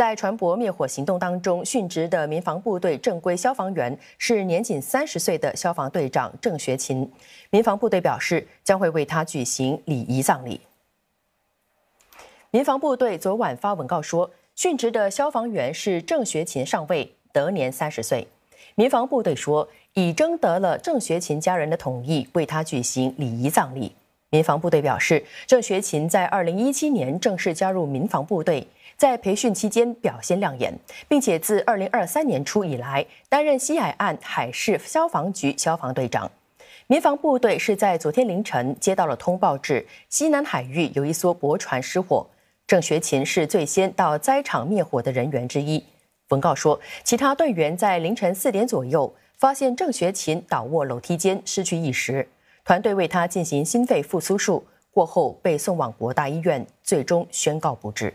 在船舶灭火行动当中殉职的民防部队正规消防员是年仅三十岁的消防队长郑学勤。民防部队表示，将会为他举行礼仪葬礼。民防部队昨晚发文告说，殉职的消防员是郑学勤上尉，得年三十岁。民防部队说，已征得了郑学勤家人的同意，为他举行礼仪葬礼。民防部队表示，郑学勤在2017年正式加入民防部队，在培训期间表现亮眼，并且自2023年初以来担任西海岸海事消防局消防队长。民防部队是在昨天凌晨接到了通报，至西南海域有一艘驳船失火，郑学勤是最先到灾场灭火的人员之一。文告说，其他队员在凌晨四点左右发现郑学勤倒卧楼梯间，失去意识。团队为他进行心肺复苏术，过后被送往国大医院，最终宣告不治。